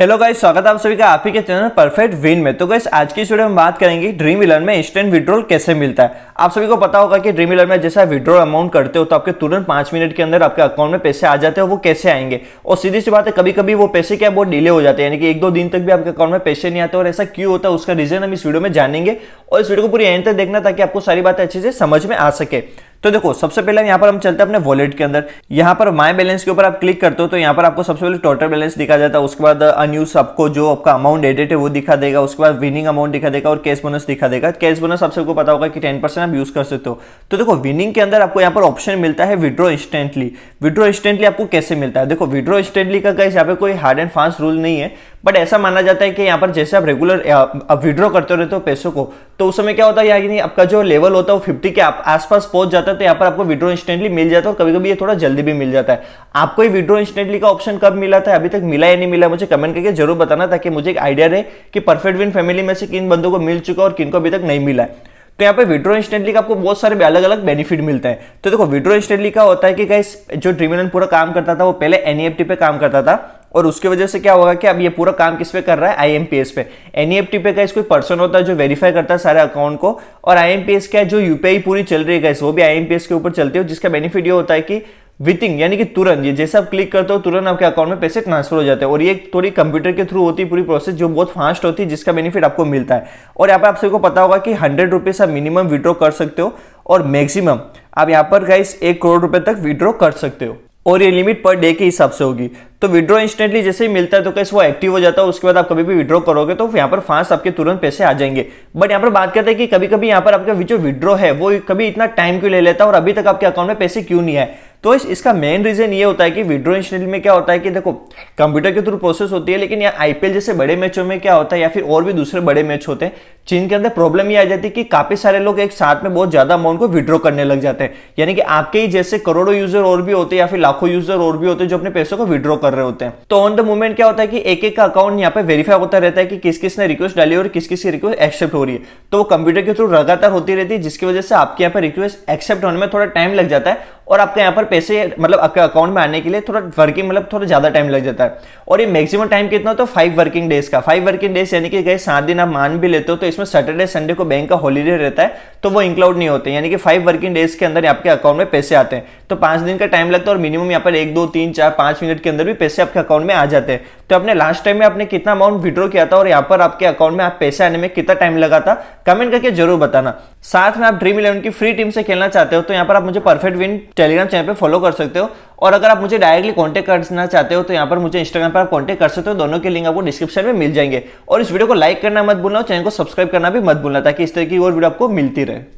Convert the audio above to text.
hello guys स्वागत है आप सभी का आप ही के चैनल परफेक्ट विन में तो गाइस आज की वीडियो में बात करेंगे ड्रीम इलेवन में इंस्टेंट विड्रॉल कैसे मिलता है आप सभी को पता होगा कि ड्रीम इलेवन में जैसा विड्रॉल अमाउंट करते हो तो आपके तुरंत पाँच मिनट के अंदर आपके अकाउंट में पैसे आ जाते हैं वो कैसे आएंगे और सीधी सी बात है कभी कभी वो पैसे क्या बहुत डिले हो जाते हैं यानी कि एक दो दिन तक भी आपके अकाउंट में पैसे नहीं आते और ऐसा क्यों होता है उसका रीजन हम इस वीडियो में जानेंगे और इस वीडियो को पूरी एंड तक देखना ताकि आपको सारी बातें अच्छे से समझ में आ सके तो देखो सबसे पहले यहां पर हम चलते हैं अपने वॉलेट के अंदर यहां पर माय बैलेंस के ऊपर आप क्लिक करते हो तो यहां पर आपको सबसे पहले टोटल बैलेंस दिखा जाता है उसके बाद अनयूज आपको जो आपका अमाउंट एडेड है वो दिखा देगा उसके बाद विनिंग अमाउंट दिखा देगा और कैश बोनस दिखा देगा कैश बोनस आप सबको पता होगा कि टेन आप यूज कर सकते हो तो देखो विनिंग के अंदर आपको यहाँ पर ऑप्शन मिलता है विड्रॉ इंस्टेंटली विड्रॉ इंस्टेंटली आपको कैसे मिलता है देखो विड्रॉ इंस्टेंटली का कैसे यहाँ पर कोई हार्ड एंड फास्ट रूल नहीं है बट ऐसा माना जाता है कि यहाँ पर जैसे आप रेगुलर आप विड्रॉ करते रहते हो पैसों को तो उस समय क्या होता है यानी आपका जो लेवल होता है वो फिफ्टी के आसपास पहुंच जाता जाता है तो यहाँ पर आपको विड्रो इंस्टेंटली मिल जाता है और कभी कभी ये थोड़ा जल्दी भी मिल जाता है आपको ये विड्रो इंस्टेंटली का ऑप्शन कब मिला था अभी तक मिला या नहीं मिला मुझे कमेंट करके जरूर बताना ताकि मुझे एक आइडिया रहे कि परफेक्ट विन फैमिली में से किन बंदों को मिल चुका और किन को अभी तक नहीं मिला है तो यहाँ पे विड्रो इंस्टेंटली का आपको बहुत सारे अलग अलग बेनिफिट मिलता है तो देखो विड्रो इंस्टेंटली का होता है कि गाइस जो ड्रीमिलन पूरा काम करता था वो पहले एनईएफटी e पे काम करता था और उसकी वजह से क्या होगा कि अब ये पूरा काम किस पे कर रहा है आईएमपीएस पे एनईएफटी e पे गाइस कोई पर्सन होता है जो वेरीफाई करता है सारे अकाउंट को और आईएमपीएस क्या है जो यूपीआई पूरी चल रही है गाइस वो भी आईएमपीएस के ऊपर चलती है जिसका बेनिफिट ये होता है कि विथिंग यानी कि तुरंत ये जैसे आप क्लिक करते हो तुरंत आपके अकाउंट में पैसे ट्रांसफर हो जाते हैं और ये थोड़ी कंप्यूटर के थ्रू होती है पूरी प्रोसेस जो बहुत फास्ट होती है जिसका बेनिफिट आपको मिलता है और यहाँ पर आप सबको पता होगा कि हंड्रेड रुपीज़ आप मिनिमम विड्रॉ कर सकते हो और मैक्सिमम आप यहाँ पर गाइस एक करोड़ रुपए तक विड्रॉ कर सकते हो और ये लिमिट पर डे के हिसाब से होगी तो विड्रॉ इंस्टेंटली जैसे ही मिलता है तो कैसे वो एक्टिव हो जाता है उसके बाद आप कभी भी विड्रॉ करोगे तो यहाँ पर फास्ट आपके तुरंत पैसे आ जाएंगे बट यहाँ पर बात करते हैं कि कभी कभी यहाँ पर आपका जो विड्रॉ है वो कभी इतना टाइम क्यों ले लेता है और अभी तक आपके अकाउंट में पैसे क्यों नहीं आए तो इस, इसका मेन रीजन ये होता है कि विड्रो इंस्टेंटली में क्या होता है कि देखो कंप्यूटर के थ्रू प्रोसेस होती है लेकिन यहाँ आईपीएल जैसे बड़े मैचों में क्या होता है या फिर और भी दूसरे बड़े मैच होते हैं चीन के अंदर प्रॉब्लम ये आ जाती है कि काफी सारे लोग एक साथ में बहुत ज्यादा अमाउंट को विड्रॉ करने लग जाते हैं यानी कि आपके ही जैसे करोड़ों यूजर और भी होते हैं या फिर लाखों यूजर और भी होते हैं जो अपने पैसों को विड्रॉ कर रहे होते हैं तो ऑन द मूवमेंट क्या होता है कि एक एक का अकाउंट यहाँ पे वेरीफाई होता रहता है कि किस किस ने रिक्वेस्ट डाली और किस किस की रिक्वेस्ट एक्सेप्ट हो रही है तो कंप्यूटर के थ्रू लगातार होती रहती है जिसकी वजह से आपके यहाँ पर रिक्वेस्ट एक्सेप्ट होने में थोड़ा टाइम लग जाता है और आपके यहाँ पर पैसे मतलब आपके अकाउंट में आने के लिए थोड़ा वर्किंग मतलब थोड़ा ज्यादा टाइम लग जाता है और ये मैक्सिमम टाइम कितना तो फाइव वर्किंग डेज का फाइव वर्किंग डेज यानी कि गए सात दिन आप मान भी लेते हो तो केस में सैटरडे संडे को बैंक का हॉलीडे रहता है तो वो इंक्लाउड नहीं होते यानी कि फाइव वर्किंग डेज के अंदर आपके अकाउंट में पैसे आते हैं तो पांच दिन का टाइम लगता है और मिनिमम यहाँ पर एक दो तीन चार पांच मिनट के अंदर भी पैसे आपके अकाउंट में आ जाते हैं तो आपने लास्ट टाइम में आपने कितना अमाउंट विड्रॉ किया था और यहाँ पर आपके अकाउंट में आप पैसे आने में कितना टाइम लगा था कमेंट करके जरूर बताना साथ में आप ड्रीम इलेवन की फ्री टीम से खेलना चाहते हो तो यहाँ पर आप मुझे परफेक्ट विन टेलीग्राम चैनल पर फॉलो कर सकते हो और अगर आप मुझे डायरेक्टली कॉन्टेक्ट करना चाहते हो तो यहाँ पर मुझे इंस्टाग्राम पर आप कॉन्टेक्ट कर सकते हो दोनों के लिंक आपको डिस्क्रिप्शन में मिल जाएंगे और इस वीडियो को लाइक करना मत भूलना और चैनल को सब्सक्राइब करना भी मत भूलना ताकि इस तरह की और वीडियो आपको मिलती रहे